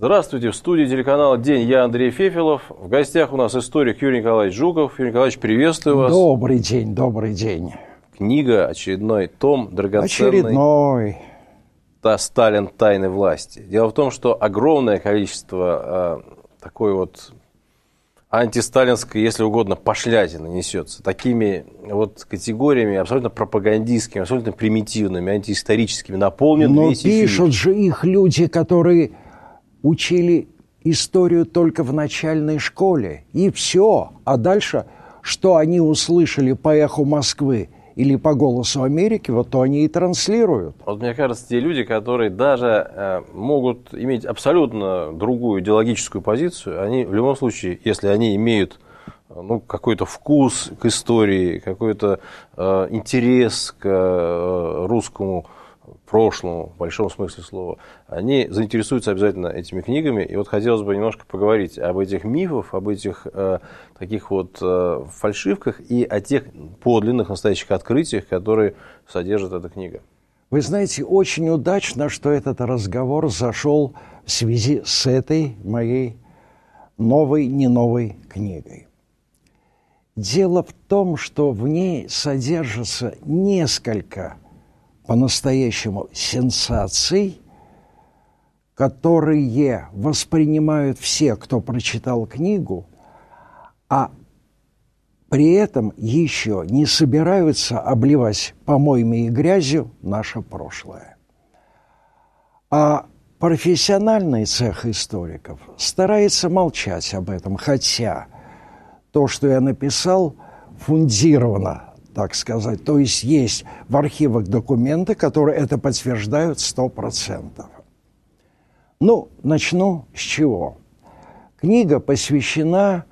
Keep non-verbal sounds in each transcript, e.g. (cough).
Здравствуйте, в студии телеканала «День». Я Андрей Фефилов. В гостях у нас историк Юрий Николаевич Жуков. Юрий Николаевич, приветствую вас. Добрый день, добрый день. Книга, очередной том, драгоценный. Очередной. Та «Сталин. Тайны власти». Дело в том, что огромное количество э, такой вот антисталинской, если угодно, пошляти нанесется. Такими вот категориями абсолютно пропагандистскими, абсолютно примитивными, антиисторическими наполнен Но пишут эфир. же их люди, которые учили историю только в начальной школе, и все. А дальше, что они услышали по эху Москвы или по голосу Америки, вот то они и транслируют. Вот мне кажется, те люди, которые даже э, могут иметь абсолютно другую идеологическую позицию, они в любом случае, если они имеют э, ну, какой-то вкус к истории, какой-то э, интерес к э, русскому прошлому, в большом смысле слова, они заинтересуются обязательно этими книгами. И вот хотелось бы немножко поговорить об этих мифах, об этих э, таких вот э, фальшивках и о тех подлинных настоящих открытиях, которые содержит эта книга. Вы знаете, очень удачно, что этот разговор зашел в связи с этой моей новой, не новой книгой. Дело в том, что в ней содержится несколько по-настоящему сенсаций, которые воспринимают все, кто прочитал книгу, а при этом еще не собираются обливать помойми и грязью наше прошлое. А профессиональный цех историков старается молчать об этом, хотя то, что я написал, фундировано так сказать. То есть есть в архивах документы, которые это подтверждают 100%. Ну, начну с чего. Книга посвящена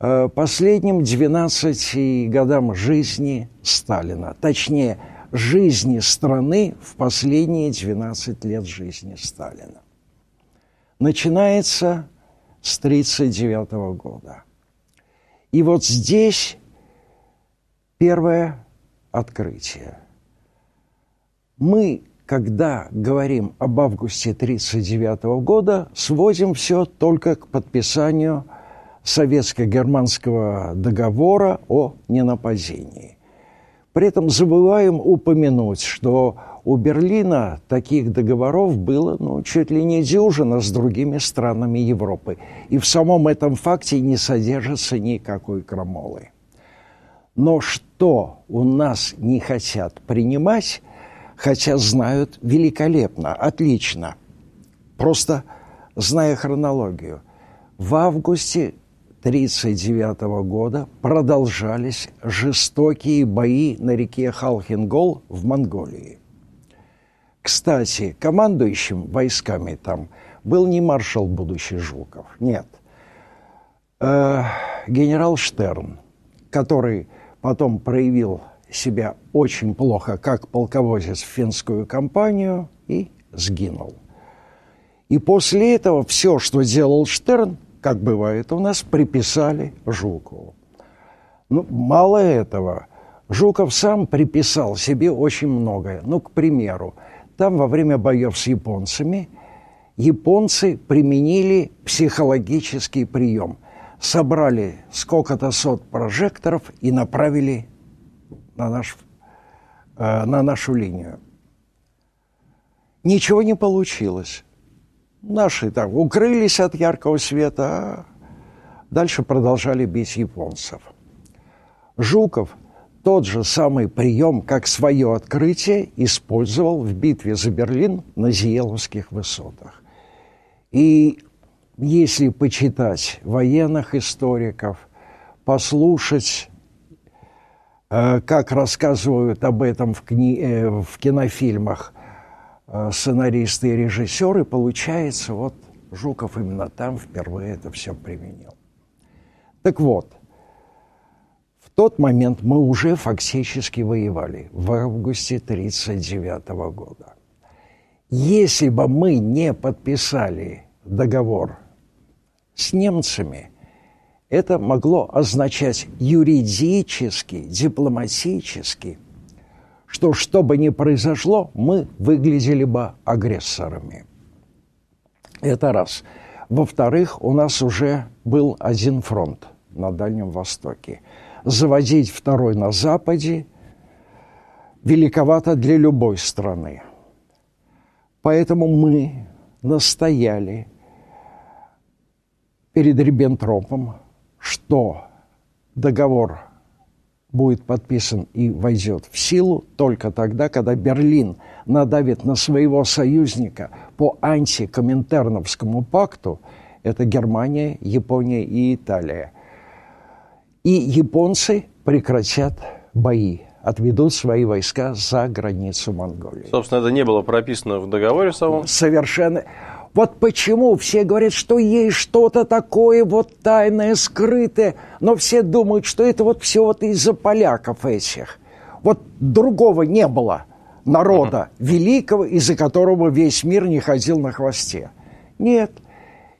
э, последним 12 годам жизни Сталина. Точнее, жизни страны в последние 12 лет жизни Сталина. Начинается с 1939 года. И вот здесь Первое – открытие. Мы, когда говорим об августе 1939 года, сводим все только к подписанию советско-германского договора о ненападении. При этом забываем упомянуть, что у Берлина таких договоров было ну, чуть ли не дюжина с другими странами Европы. И в самом этом факте не содержится никакой крамолы. Но что у нас не хотят принимать, хотя знают великолепно, отлично, просто зная хронологию, в августе 1939 года продолжались жестокие бои на реке Халхингол в Монголии. Кстати, командующим войсками там был не маршал будущий Жуков, нет, э, генерал Штерн, который потом проявил себя очень плохо как полководец в финскую компанию и сгинул. И после этого все, что делал Штерн, как бывает у нас, приписали Жукову. Ну, мало этого, Жуков сам приписал себе очень многое. Ну, к примеру, там во время боев с японцами японцы применили психологический прием – собрали сколько-то сот прожекторов и направили на, наш, э, на нашу линию. Ничего не получилось. Наши там укрылись от яркого света, а дальше продолжали бить японцев. Жуков тот же самый прием, как свое открытие, использовал в битве за Берлин на Зиеловских высотах. И если почитать военных историков, послушать, э, как рассказывают об этом в, кни... Э, в кинофильмах э, сценаристы и режиссеры, получается, вот Жуков именно там впервые это все применил. Так вот, в тот момент мы уже фактически воевали в августе 1939 года. Если бы мы не подписали договор с немцами, это могло означать юридически, дипломатически, что что бы ни произошло, мы выглядели бы агрессорами. Это раз. Во-вторых, у нас уже был один фронт на Дальнем Востоке. Заводить второй на Западе великовато для любой страны. Поэтому мы настояли перед Риббентропом, что договор будет подписан и войдет в силу только тогда, когда Берлин надавит на своего союзника по антикоминтерновскому пакту, это Германия, Япония и Италия. И японцы прекратят бои, отведут свои войска за границу Монголии. Собственно, это не было прописано в договоре самом? Совершенно. Вот почему все говорят, что есть что-то такое вот тайное, скрытое, но все думают, что это вот все вот из-за поляков этих. Вот другого не было народа угу. великого, из-за которого весь мир не ходил на хвосте. Нет,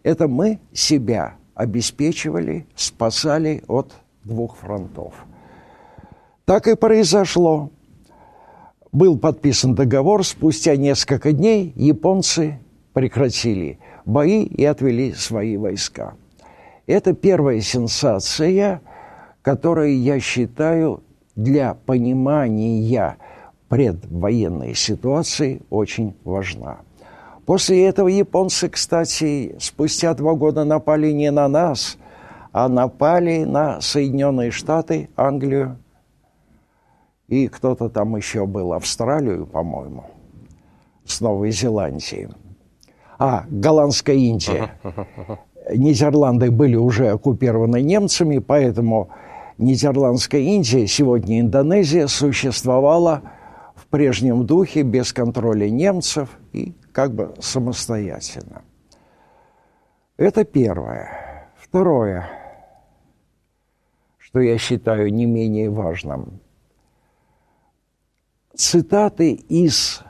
это мы себя обеспечивали, спасали от двух фронтов. Так и произошло. Был подписан договор, спустя несколько дней японцы прекратили бои и отвели свои войска. Это первая сенсация, которая я считаю для понимания предвоенной ситуации очень важна. После этого японцы, кстати, спустя два года напали не на нас, а напали на Соединенные Штаты, Англию и кто-то там еще был, Австралию, по-моему, с Новой Зеландией. А, Голландская Индия. (laughs) Нидерланды были уже оккупированы немцами, поэтому Нидерландская Индия, сегодня Индонезия, существовала в прежнем духе, без контроля немцев и как бы самостоятельно. Это первое. Второе, что я считаю не менее важным. Цитаты из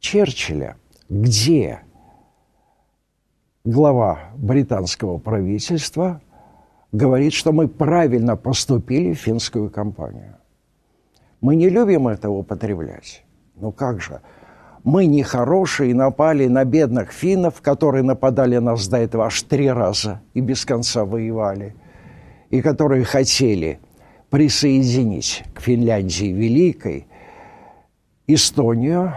Черчилля, где – глава британского правительства говорит, что мы правильно поступили в финскую компанию. Мы не любим этого употреблять. Ну как же? Мы нехорошие напали на бедных финнов, которые нападали на нас до этого аж три раза и без конца воевали, и которые хотели присоединить к Финляндии Великой Эстонию,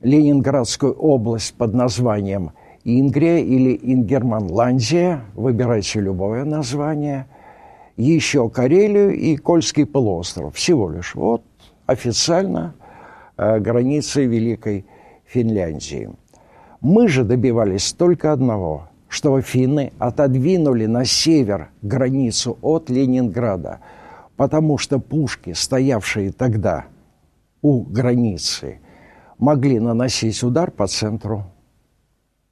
Ленинградскую область под названием Ингрия или Ингерманландия, выбирайте любое название, еще Карелию и Кольский полуостров. Всего лишь вот официально э, границы Великой Финляндии. Мы же добивались только одного, чтобы финны отодвинули на север границу от Ленинграда, потому что пушки, стоявшие тогда у границы, могли наносить удар по центру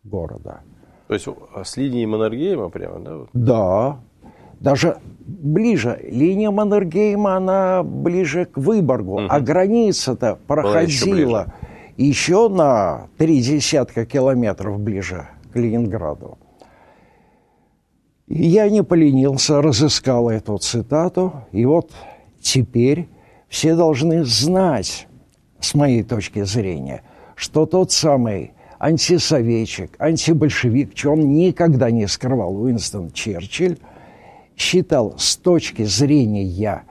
города. То есть э, с линии Маннергейма прямо, да? Да. Даже ближе. Линия Маннергейма, она ближе к Выборгу. Угу. А граница-то проходила еще, еще на три десятка километров ближе к Ленинграду. И я не поленился, разыскал эту цитату. И вот теперь все должны знать, с моей точки зрения, что тот самый антисоветчик, антибольшевик, чего он никогда не скрывал, Уинстон Черчилль, считал с точки зрения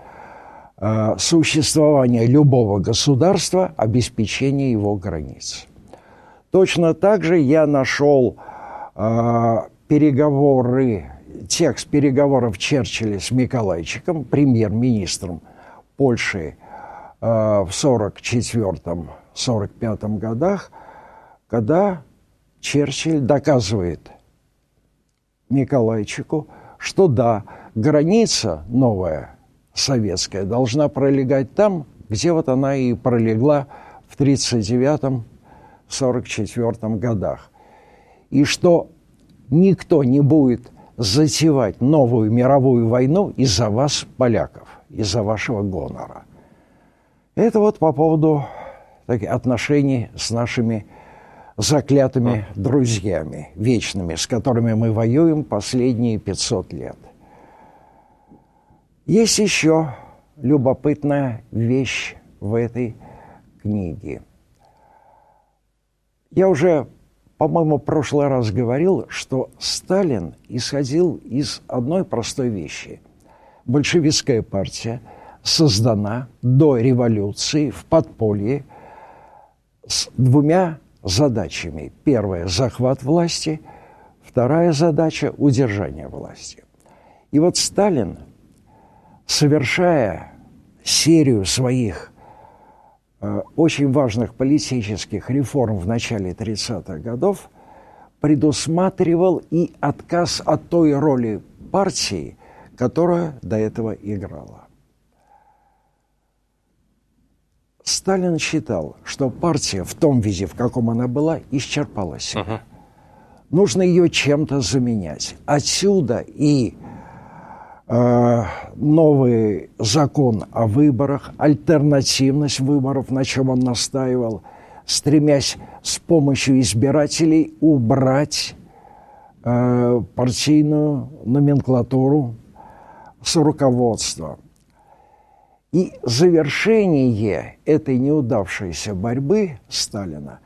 э, существования любого государства обеспечение его границ. Точно так же я нашел э, переговоры, текст переговоров Черчилля с Миколайчиком, премьер-министром Польши э, в 1944-1945 годах – когда Черчилль доказывает Николайчику, что да, граница новая советская должна пролегать там, где вот она и пролегла в 1939-1944 годах. И что никто не будет затевать новую мировую войну из-за вас, поляков, из-за вашего гонора. Это вот по поводу так, отношений с нашими заклятыми друзьями вечными, с которыми мы воюем последние 500 лет. Есть еще любопытная вещь в этой книге. Я уже, по-моему, в прошлый раз говорил, что Сталин исходил из одной простой вещи. Большевистская партия создана до революции в подполье с двумя задачами. Первая – захват власти, вторая задача – удержание власти. И вот Сталин, совершая серию своих э, очень важных политических реформ в начале 30-х годов, предусматривал и отказ от той роли партии, которая до этого играла. Сталин считал, что партия в том виде, в каком она была, исчерпалась. Угу. Нужно ее чем-то заменять. Отсюда и э, новый закон о выборах, альтернативность выборов, на чем он настаивал, стремясь с помощью избирателей убрать э, партийную номенклатуру с руководства. И завершение этой неудавшейся борьбы Сталина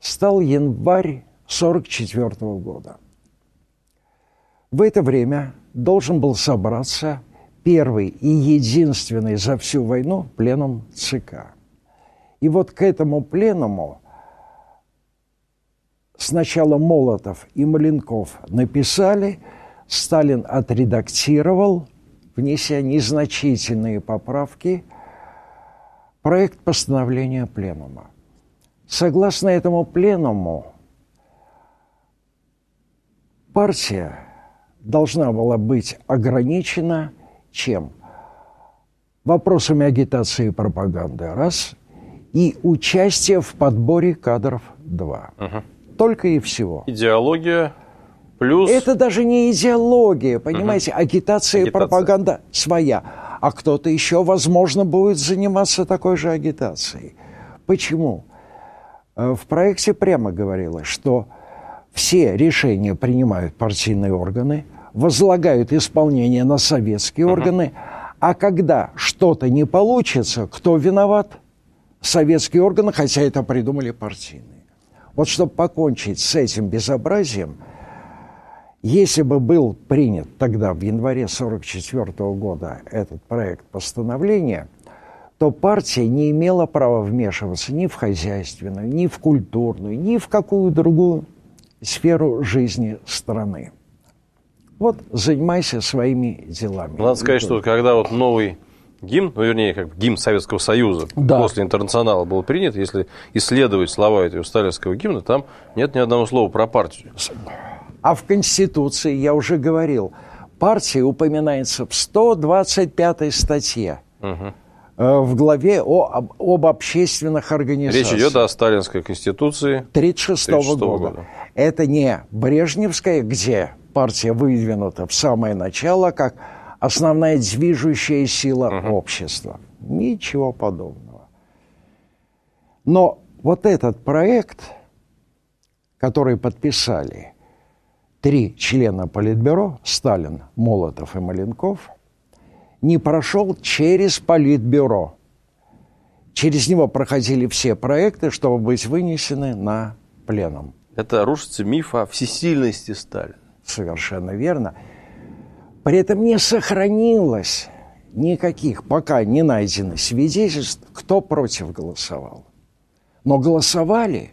стал январь 1944 -го года. В это время должен был собраться первый и единственный за всю войну пленум ЦК. И вот к этому пленуму сначала Молотов и Маленков написали, Сталин отредактировал, внеся незначительные поправки, проект постановления Пленума. Согласно этому Пленуму, партия должна была быть ограничена чем? Вопросами агитации и пропаганды – раз, и участие в подборе кадров – два. Угу. Только и всего. Идеология Плюс... Это даже не идеология, понимаете, угу. агитация, агитация и пропаганда своя. А кто-то еще, возможно, будет заниматься такой же агитацией. Почему? Э, в проекте прямо говорилось, что все решения принимают партийные органы, возлагают исполнение на советские угу. органы, а когда что-то не получится, кто виноват? Советские органы, хотя это придумали партийные. Вот чтобы покончить с этим безобразием – если бы был принят тогда, в январе 1944 -го года, этот проект постановления, то партия не имела права вмешиваться ни в хозяйственную, ни в культурную, ни в какую другую сферу жизни страны. Вот занимайся своими делами. Надо сказать, что когда вот новый гимн, ну, вернее, как гимн Советского Союза да. после интернационала был принят, если исследовать слова этого сталинского гимна, там нет ни одного слова про партию. А в Конституции, я уже говорил, партия упоминается в 125 статье. Угу в главе о, об, об общественных организациях. Речь идет о Сталинской Конституции 1936 -го года. года. Это не Брежневская, где партия выдвинута в самое начало как основная движущая сила угу. общества. Ничего подобного. Но вот этот проект, который подписали, три члена Политбюро, Сталин, Молотов и Маленков, не прошел через Политбюро. Через него проходили все проекты, чтобы быть вынесены на пленум. Это рушится миф о всесильности Сталина. Совершенно верно. При этом не сохранилось никаких, пока не найдено свидетельств, кто против голосовал. Но голосовали.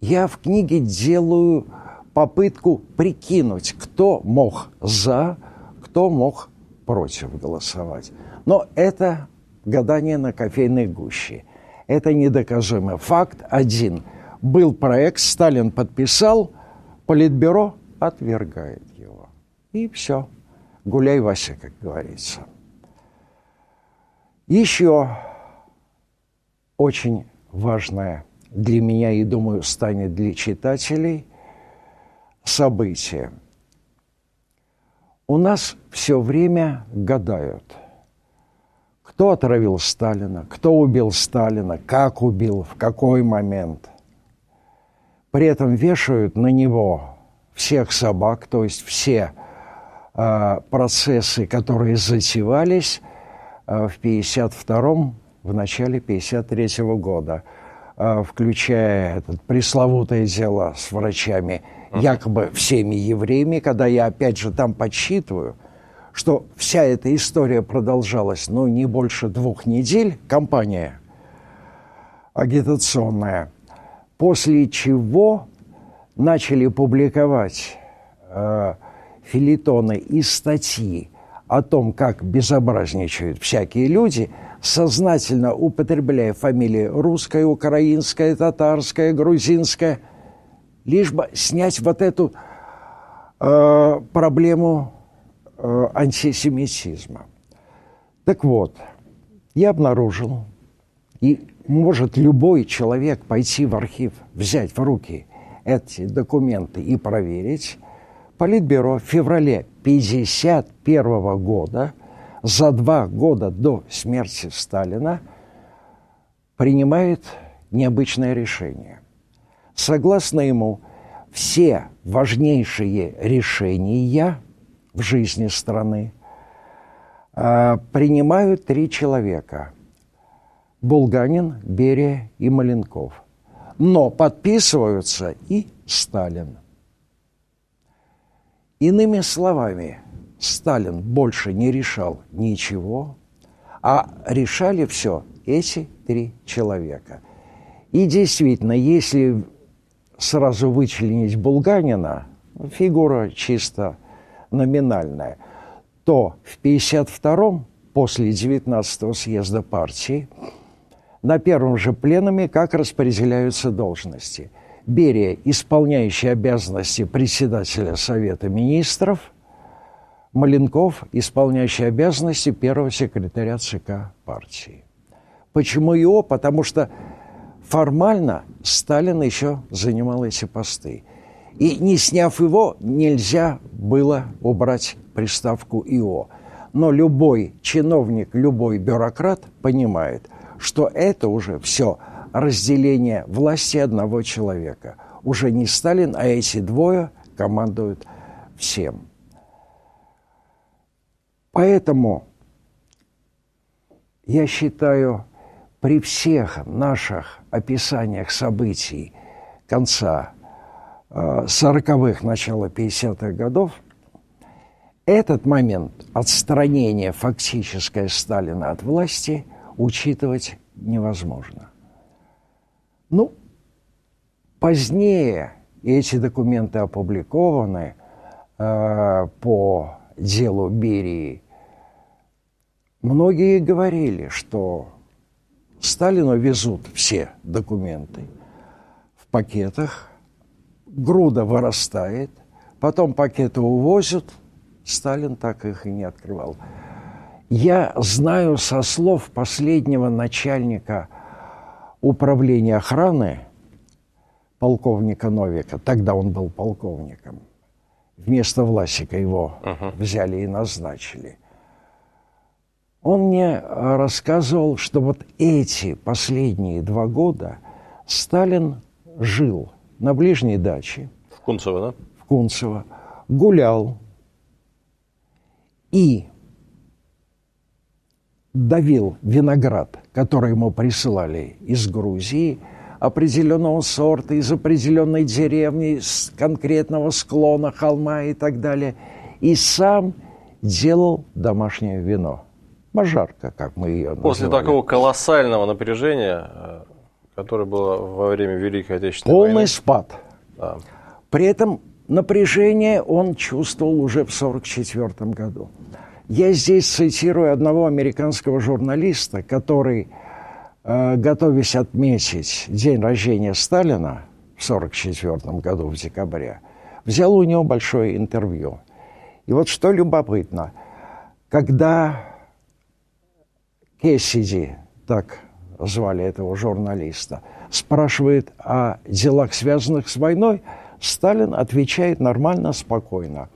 Я в книге делаю попытку прикинуть, кто мог за, кто мог против голосовать. Но это гадание на кофейной гуще. Это недоказуемый факт один. Был проект, Сталин подписал, Политбюро отвергает его. И все. Гуляй, Вася, как говорится. Еще очень важное для меня и, думаю, станет для читателей – События У нас все время гадают, кто отравил Сталина, кто убил Сталина, как убил, в какой момент. При этом вешают на него всех собак, то есть все э, процессы, которые затевались э, в 52-м, в начале 53 -го года, э, включая это пресловутое дело с врачами – якобы всеми евреями, когда я опять же там подсчитываю, что вся эта история продолжалась, ну, не больше двух недель, компания агитационная, после чего начали публиковать э, филитоны и статьи о том, как безобразничают всякие люди, сознательно употребляя фамилии русская, украинская, татарская, грузинская – лишь бы снять вот эту э, проблему э, антисемитизма. Так вот, я обнаружил, и может любой человек пойти в архив, взять в руки эти документы и проверить, Политбюро в феврале 1951 года, за два года до смерти Сталина, принимает необычное решение. Согласно ему, все важнейшие решения в жизни страны а, принимают три человека – Булганин, Берия и Маленков. Но подписываются и Сталин. Иными словами, Сталин больше не решал ничего, а решали все эти три человека. И действительно, если сразу вычленить Булганина, фигура чисто номинальная, то в 52-м, после 19-го съезда партии, на первом же пленуме как распределяются должности. Берия, исполняющий обязанности председателя Совета министров, Маленков, исполняющий обязанности первого секретаря ЦК партии. Почему его? Потому что Формально Сталин еще занимал эти посты. И не сняв его, нельзя было убрать приставку ИО. Но любой чиновник, любой бюрократ понимает, что это уже все разделение власти одного человека. Уже не Сталин, а эти двое командуют всем. Поэтому я считаю, при всех наших описаниях событий конца 40-х, э, начала 50-х годов, этот момент отстранения фактической Сталина от власти учитывать невозможно. Ну, позднее, и эти документы опубликованы э, по делу Берии, многие говорили, что Сталину везут все документы в пакетах, груда вырастает, потом пакеты увозят, Сталин так их и не открывал. Я знаю со слов последнего начальника управления охраны, полковника Новика, тогда он был полковником, вместо Власика его uh-huh. взяли и назначили – он мне а, рассказывал, что вот эти последние два года Сталин жил на ближней даче. В Кунцево, да? В Кунцево. Гулял и давил виноград, который ему присылали из Грузии, определенного сорта, из определенной деревни, с конкретного склона, холма и так далее. И сам делал домашнее вино мажарка, как мы ее называли. После такого колоссального напряжения, э, которое было во время Великой Отечественной Полный войны... Полный спад. Да. При этом напряжение он чувствовал уже в 1944 году. Я здесь цитирую одного американского журналиста, который, э, готовясь отметить день рождения Сталина в 1944 году, в декабре, взял у него большое интервью. И вот что любопытно, когда Кессиди, так звали этого журналиста, спрашивает о делах, связанных с войной, Сталин отвечает нормально, спокойно.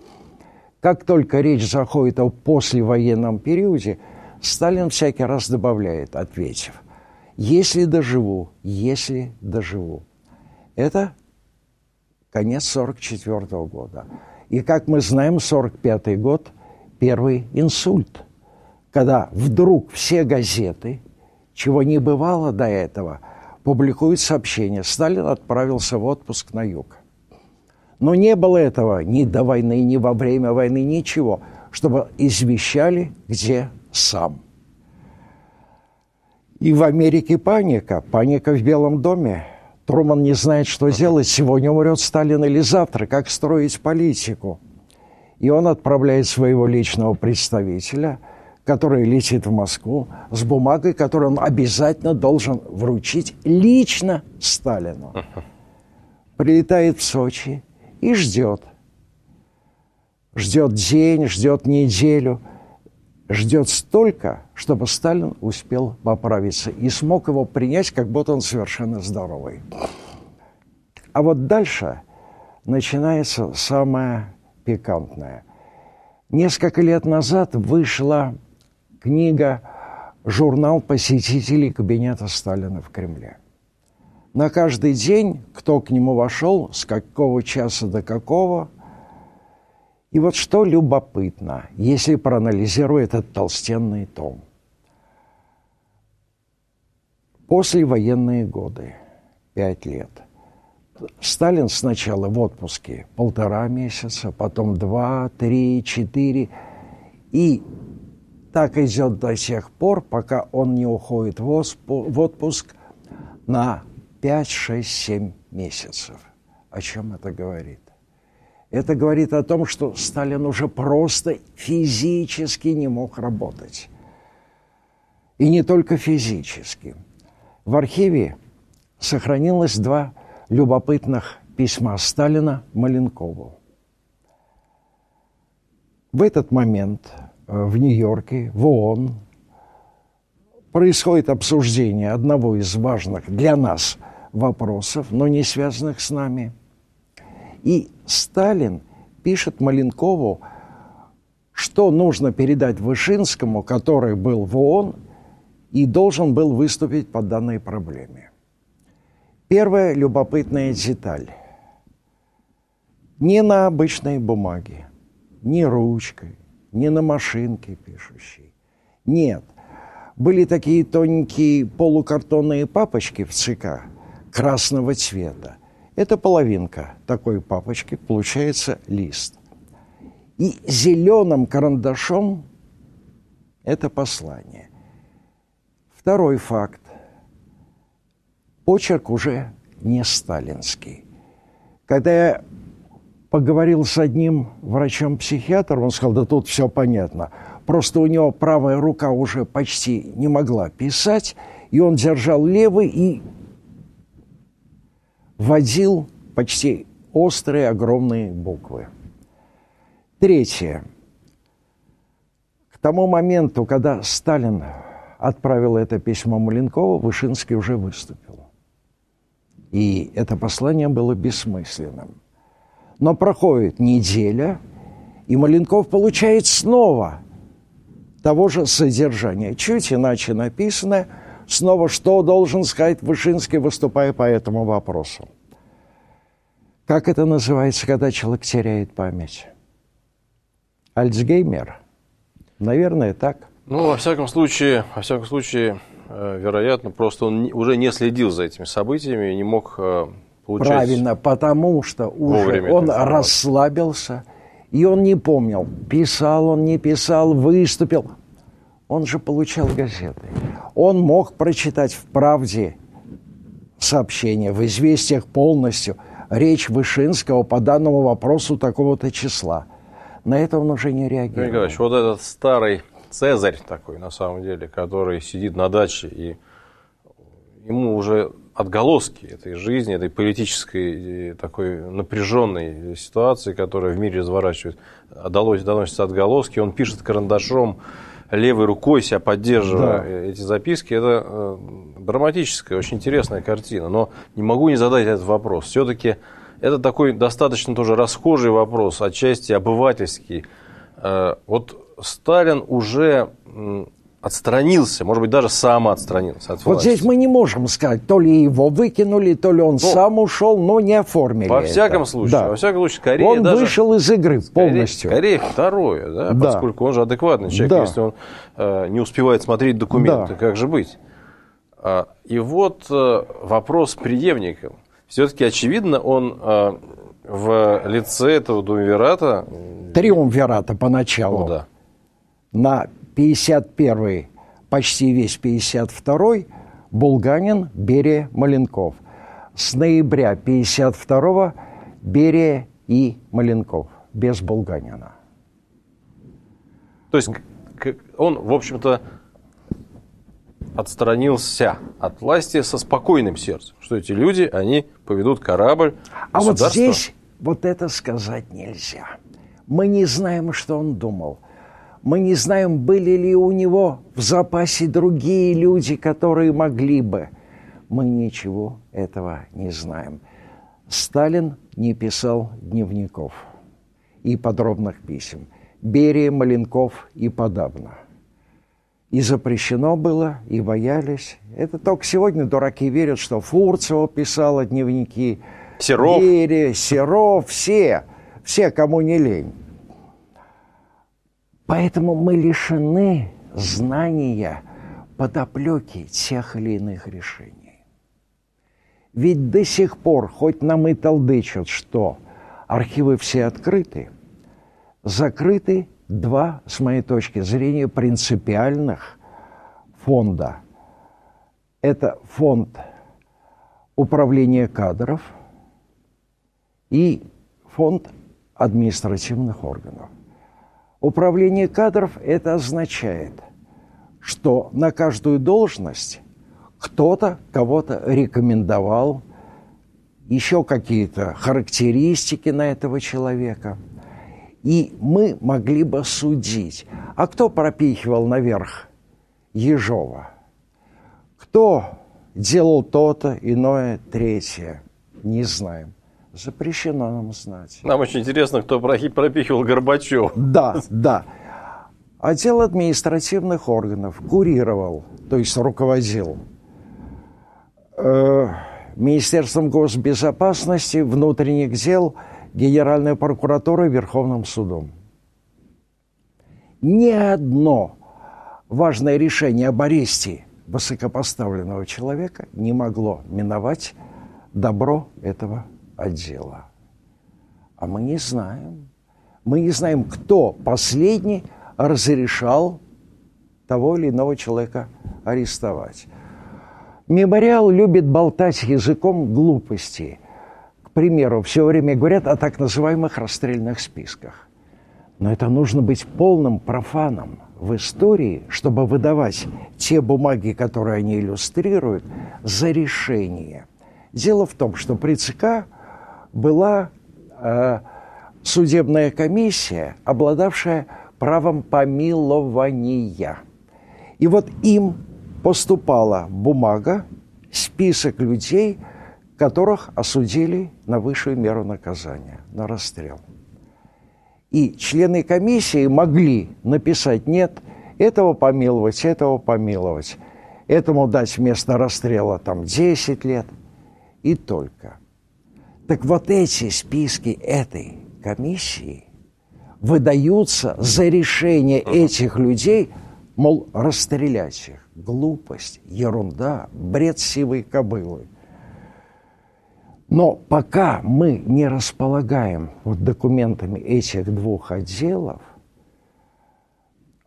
Как только речь заходит о послевоенном периоде, Сталин всякий раз добавляет, ответив, «Если доживу, если доживу». Это конец 1944 года. И, как мы знаем, 1945 год – первый инсульт – когда вдруг все газеты, чего не бывало до этого, публикуют сообщение. Сталин отправился в отпуск на юг. Но не было этого ни до войны, ни во время войны, ничего, чтобы извещали, где сам. И в Америке паника, паника в Белом доме. Труман не знает, что делать, сегодня умрет Сталин или завтра, как строить политику. И он отправляет своего личного представителя – который летит в Москву, с бумагой, которую он обязательно должен вручить лично Сталину. Прилетает в Сочи и ждет. Ждет день, ждет неделю, ждет столько, чтобы Сталин успел поправиться и смог его принять, как будто он совершенно здоровый. А вот дальше начинается самое пикантное. Несколько лет назад вышла книга «Журнал посетителей кабинета Сталина в Кремле». На каждый день, кто к нему вошел, с какого часа до какого. И вот что любопытно, если проанализировать этот толстенный том. Послевоенные годы, пять лет. Сталин сначала в отпуске полтора месяца, потом два, три, четыре. И так идет до сих пор, пока он не уходит в отпуск на 5, 6, 7 месяцев. О чем это говорит? Это говорит о том, что Сталин уже просто физически не мог работать. И не только физически. В архиве сохранилось два любопытных письма Сталина Маленкову. В этот момент в Нью-Йорке, в ООН, происходит обсуждение одного из важных для нас вопросов, но не связанных с нами. И Сталин пишет Маленкову, что нужно передать Вышинскому, который был в ООН и должен был выступить по данной проблеме. Первая любопытная деталь. Не на обычной бумаге, не ручкой, не на машинке пишущий. Нет. Были такие тоненькие полукартонные папочки в ЦК красного цвета. Это половинка такой папочки, получается лист. И зеленым карандашом это послание. Второй факт. Почерк уже не сталинский. Когда я поговорил с одним врачом-психиатром, он сказал, да тут все понятно. Просто у него правая рука уже почти не могла писать, и он держал левый и водил почти острые огромные буквы. Третье. К тому моменту, когда Сталин отправил это письмо Маленкову, Вышинский уже выступил. И это послание было бессмысленным. Но проходит неделя, и Маленков получает снова того же содержания. Чуть иначе написанное. снова что должен сказать Вышинский, выступая по этому вопросу. Как это называется, когда человек теряет память? Альцгеймер? Наверное, так. Ну, во всяком случае, во всяком случае, э, вероятно, просто он уже не следил за этими событиями и не мог э, Получается, Правильно, потому что уже он расслабился, и он не помнил, писал он, не писал, выступил. Он же получал газеты. Он мог прочитать в «Правде» сообщение, в «Известиях» полностью речь Вышинского по данному вопросу такого-то числа. На это он уже не реагирует. Николаевич, вот этот старый Цезарь такой, на самом деле, который сидит на даче, и ему уже отголоски этой жизни, этой политической э, такой напряженной ситуации, которая в мире разворачивается, а Одалось, доносятся отголоски. Он пишет карандашом, левой рукой себя поддерживая да. Э, эти записки. Это э, драматическая, очень интересная картина. Но не могу не задать этот вопрос. Все-таки это такой достаточно тоже расхожий вопрос, отчасти обывательский. Э, вот Сталин уже отстранился, может быть, даже сам отстранился от власти. Вот здесь мы не можем сказать, то ли его выкинули, то ли он ну, сам ушел, но не оформили. Во это. всяком случае, да. во всяком случае, скорее Он даже, вышел из игры полностью. Скорее второе, да, да, поскольку он же адекватный человек, да. если он э, не успевает смотреть документы, да. как же быть? А, и вот э, вопрос с преемником. Все-таки, очевидно, он э, в лице этого Думверата... Триумвирата поначалу. О, ну да. На 51-й, почти весь 52-й, Булганин, Берия, Маленков. С ноября 52-го Берия и Маленков, без Булганина. То есть он, в общем-то, отстранился от власти со спокойным сердцем, что эти люди, они поведут корабль. А вот здесь вот это сказать нельзя. Мы не знаем, что он думал. Мы не знаем, были ли у него в запасе другие люди, которые могли бы. Мы ничего этого не знаем. Сталин не писал дневников и подробных писем. Берия, Маленков и подавно. И запрещено было, и боялись. Это только сегодня дураки верят, что Фурцева писала дневники. Серов. Берия, Серов, все, все, кому не лень. Поэтому мы лишены знания подоплеки тех или иных решений. Ведь до сих пор, хоть нам и толдычат, что архивы все открыты, закрыты два, с моей точки зрения, принципиальных фонда. Это фонд управления кадров и фонд административных органов. Управление кадров – это означает, что на каждую должность кто-то кого-то рекомендовал, еще какие-то характеристики на этого человека. И мы могли бы судить, а кто пропихивал наверх Ежова? Кто делал то-то, иное, третье? Не знаем. Запрещено нам знать. Нам очень интересно, кто пропихивал Горбачева. Да, да. Отдел административных органов курировал, то есть руководил э, Министерством госбезопасности, внутренних дел, Генеральной прокуратурой, Верховным судом. Ни одно важное решение об аресте высокопоставленного человека не могло миновать добро этого отдела. А мы не знаем. Мы не знаем, кто последний разрешал того или иного человека арестовать. Мемориал любит болтать языком глупости. К примеру, все время говорят о так называемых расстрельных списках. Но это нужно быть полным профаном в истории, чтобы выдавать те бумаги, которые они иллюстрируют, за решение. Дело в том, что при ЦК была э, судебная комиссия, обладавшая правом помилования. И вот им поступала бумага, список людей, которых осудили на высшую меру наказания, на расстрел. И члены комиссии могли написать «нет», этого помиловать, этого помиловать, этому дать вместо расстрела там 10 лет и только – так вот эти списки этой комиссии выдаются за решение этих людей, мол, расстрелять их. Глупость, ерунда, бред сивой кобылы. Но пока мы не располагаем вот документами этих двух отделов,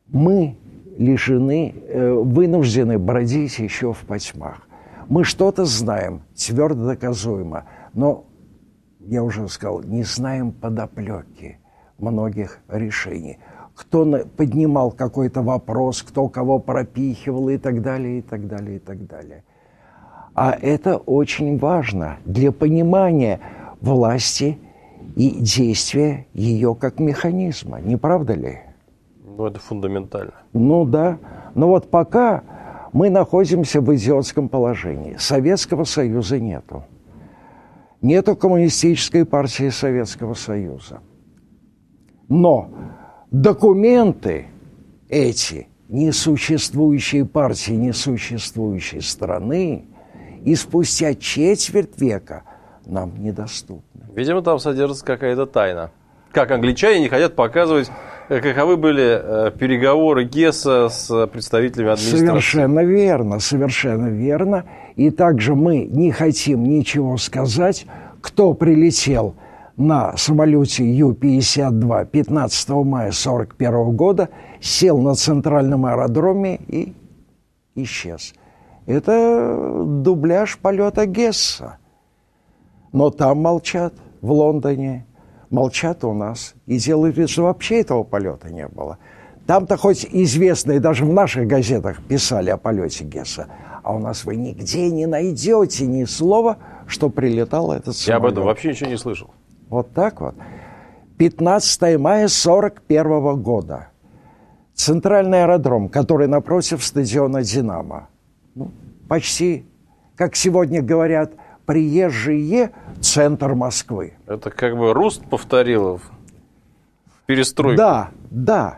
мы лишены, э, вынуждены бродить еще в потьмах. Мы что-то знаем, твердо доказуемо, но я уже сказал, не знаем подоплеки многих решений. Кто поднимал какой-то вопрос, кто кого пропихивал и так далее, и так далее, и так далее. А это очень важно для понимания власти и действия ее как механизма, не правда ли? Ну, это фундаментально. Ну да. Но вот пока мы находимся в идиотском положении. Советского Союза нету нету коммунистической партии Советского Союза. Но документы эти, несуществующей партии, несуществующей страны, и спустя четверть века нам недоступны. Видимо, там содержится какая-то тайна. Как англичане не хотят показывать Э, каковы были э, переговоры Гесса с представителями администрации? Совершенно верно, совершенно верно. И также мы не хотим ничего сказать, кто прилетел на самолете Ю-52 15 мая 1941 года, сел на центральном аэродроме и исчез. Это дубляж полета Гесса. Но там молчат, в Лондоне – молчат у нас и делают вид, что вообще этого полета не было. Там-то хоть известные, даже в наших газетах писали о полете Гесса, а у нас вы нигде не найдете ни слова, что прилетал этот самолет. Я об этом вообще ничего не слышал. Вот так вот. 15 мая 1941 года. Центральный аэродром, который напротив стадиона «Динамо». Ну, почти, как сегодня говорят, приезжие центр Москвы. Это как бы Руст повторил перестройку. Да, да.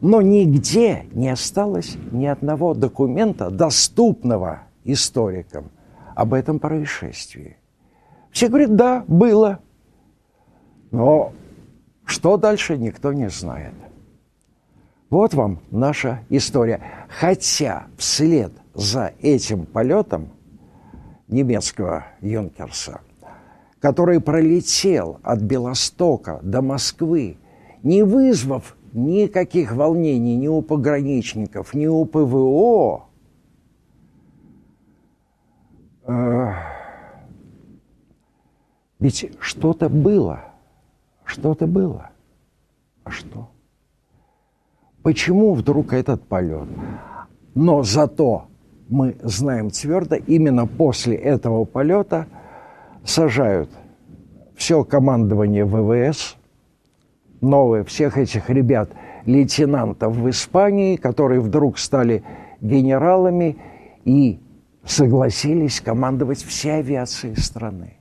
Но нигде не осталось ни одного документа, доступного историкам, об этом происшествии. Все говорят, да, было. Но что дальше, никто не знает. Вот вам наша история. Хотя вслед за этим полетом – немецкого Юнкерса, который пролетел от Белостока до Москвы, не вызвав никаких волнений ни у пограничников, ни у ПВО, э, ведь что-то было, что-то было. А что? Почему вдруг этот полет? Но зато мы знаем твердо, именно после этого полета сажают все командование ВВС, новые, всех этих ребят, лейтенантов в Испании, которые вдруг стали генералами и согласились командовать всей авиацией страны.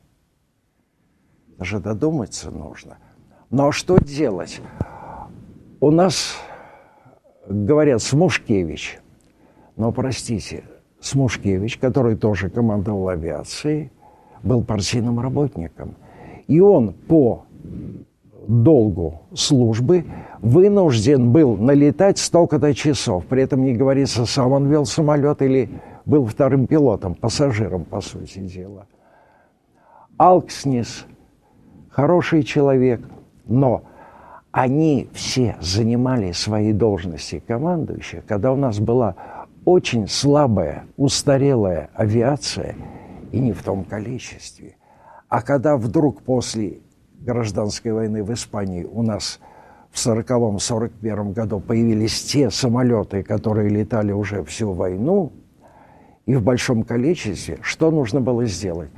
Даже додуматься нужно. Но ну, а что делать? У нас, говорят, Смушкевич, но простите, Смушкевич, который тоже командовал авиацией, был партийным работником. И он по долгу службы вынужден был налетать столько-то часов. При этом не говорится, сам он вел самолет или был вторым пилотом, пассажиром, по сути дела. Алкснис – хороший человек, но они все занимали свои должности командующих. Когда у нас была очень слабая, устарелая авиация, и не в том количестве. А когда вдруг после гражданской войны в Испании у нас в 1940-1941 году появились те самолеты, которые летали уже всю войну, и в большом количестве, что нужно было сделать?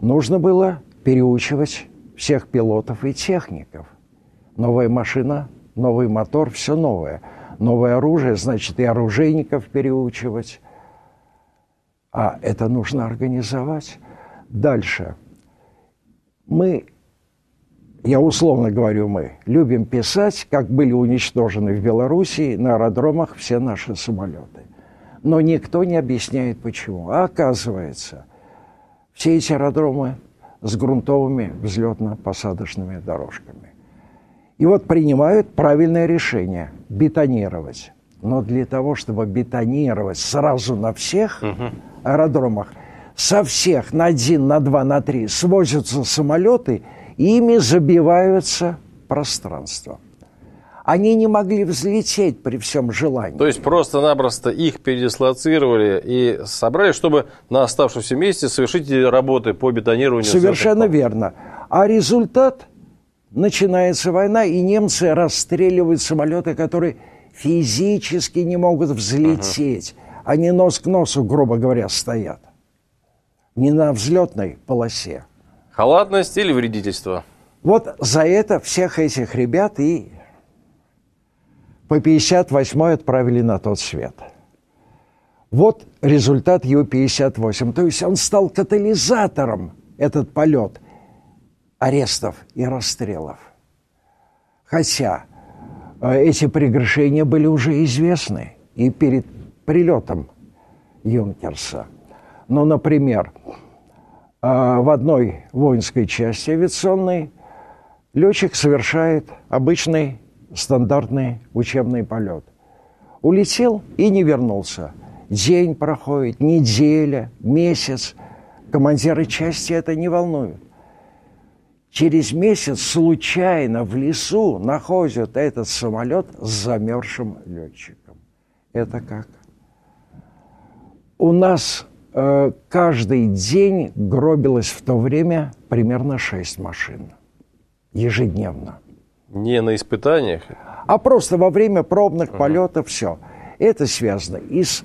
Нужно было переучивать всех пилотов и техников. Новая машина, новый мотор, все новое – новое оружие, значит, и оружейников переучивать. А это нужно организовать. Дальше. Мы, я условно говорю мы, любим писать, как были уничтожены в Белоруссии на аэродромах все наши самолеты. Но никто не объясняет, почему. А оказывается, все эти аэродромы с грунтовыми взлетно-посадочными дорожками. И вот принимают правильное решение – бетонировать. Но для того, чтобы бетонировать сразу на всех угу. аэродромах, со всех на один, на два, на три свозятся самолеты, и ими забиваются пространства. Они не могли взлететь при всем желании. То есть просто-напросто их передислоцировали и собрали, чтобы на оставшемся месте совершить работы по бетонированию. Совершенно верно. А результат – начинается война, и немцы расстреливают самолеты, которые физически не могут взлететь. Ага. Они нос к носу, грубо говоря, стоят. Не на взлетной полосе. Халатность или вредительство? Вот за это всех этих ребят и по 58-й отправили на тот свет. Вот результат Ю-58. То есть он стал катализатором, этот полет – арестов и расстрелов. Хотя э, эти прегрешения были уже известны и перед прилетом Юнкерса. Но, например, э, в одной воинской части авиационной летчик совершает обычный стандартный учебный полет. Улетел и не вернулся. День проходит, неделя, месяц. Командиры части это не волнуют. Через месяц случайно в лесу находят этот самолет с замерзшим летчиком. Это как? У нас э, каждый день гробилось в то время примерно 6 машин. Ежедневно. Не на испытаниях? А просто во время пробных угу. полетов все. Это связано и с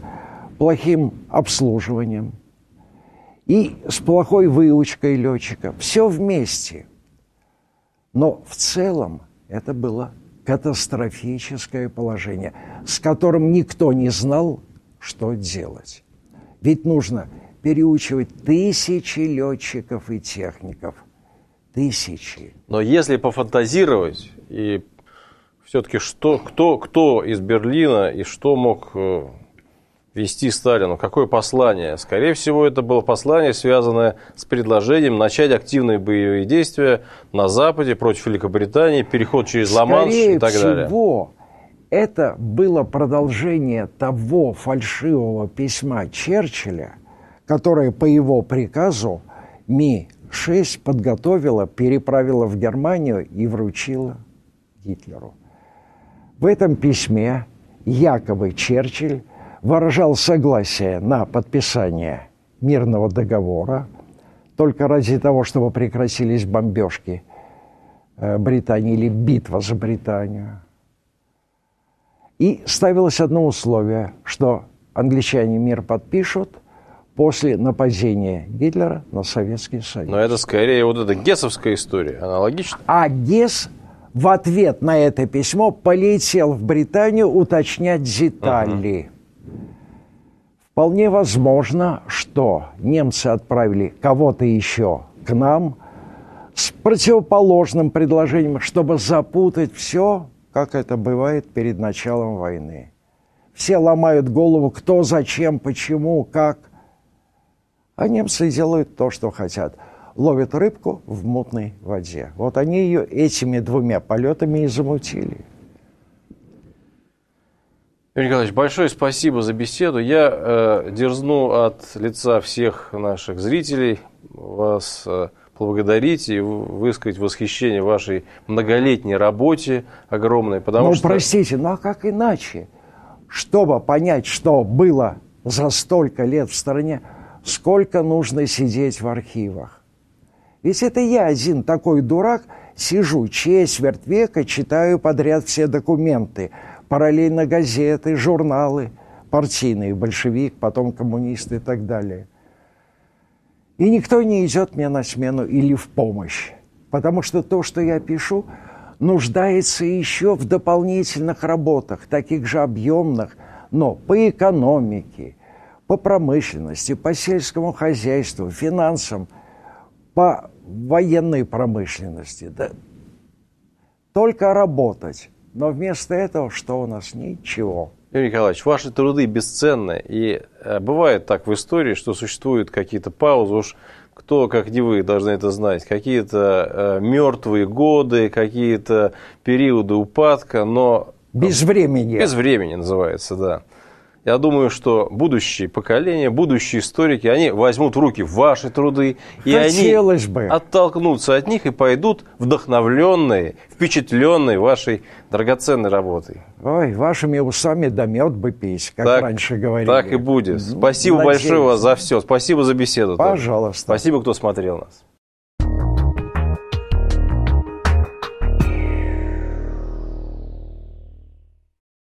плохим обслуживанием, и с плохой выучкой летчика. Все вместе – но в целом это было катастрофическое положение, с которым никто не знал, что делать. Ведь нужно переучивать тысячи летчиков и техников. Тысячи. Но если пофантазировать и все-таки что, кто, кто из Берлина и что мог э, вести Сталину? Какое послание? Скорее всего, это было послание, связанное с предложением начать активные боевые действия на Западе против Великобритании, переход через Ла-Манш и так всего, далее. Всего, это было продолжение того фальшивого письма Черчилля, которое по его приказу Ми-6 подготовила, переправила в Германию и вручила Гитлеру. В этом письме якобы Черчилль выражал согласие на подписание мирного договора только ради того, чтобы прекратились бомбежки э, Британии или битва за Британию. И ставилось одно условие, что англичане мир подпишут после нападения Гитлера на Советский Союз. Но это скорее вот эта гессовская история, аналогично. А Гесс в ответ на это письмо полетел в Британию уточнять детали. Угу. Вполне возможно, что немцы отправили кого-то еще к нам с противоположным предложением, чтобы запутать все, как это бывает перед началом войны. Все ломают голову, кто, зачем, почему, как. А немцы делают то, что хотят. Ловят рыбку в мутной воде. Вот они ее этими двумя полетами и замутили. Юрий Николаевич, большое спасибо за беседу. Я э, дерзну от лица всех наших зрителей вас э, поблагодарить и высказать восхищение вашей многолетней работе огромной. Потому ну, что... простите, ну а как иначе? Чтобы понять, что было за столько лет в стране, сколько нужно сидеть в архивах. Ведь это я один такой дурак, сижу четверть века, читаю подряд все документы – параллельно газеты, журналы партийные, большевик, потом коммунисты и так далее. И никто не идет мне на смену или в помощь, потому что то, что я пишу, нуждается еще в дополнительных работах, таких же объемных, но по экономике, по промышленности, по сельскому хозяйству, финансам, по военной промышленности. Да. Только работать. Но вместо этого что у нас? Ничего. Юрий Николаевич, ваши труды бесценны. И э, бывает так в истории, что существуют какие-то паузы, уж кто, как не вы, должны это знать, какие-то э, мертвые годы, какие-то периоды упадка, но... Без времени. Без времени называется, да. Я думаю, что будущие поколения, будущие историки, они возьмут в руки ваши труды, и Хотелось они оттолкнутся от них и пойдут вдохновленные, впечатленные вашей драгоценной работой. Ой, вашими усами домет бы пись, как так, раньше говорили. Так и будет. Ну, Спасибо Надеюсь. большое вас за все. Спасибо за беседу. Пожалуйста. Тоже. Спасибо, кто смотрел нас.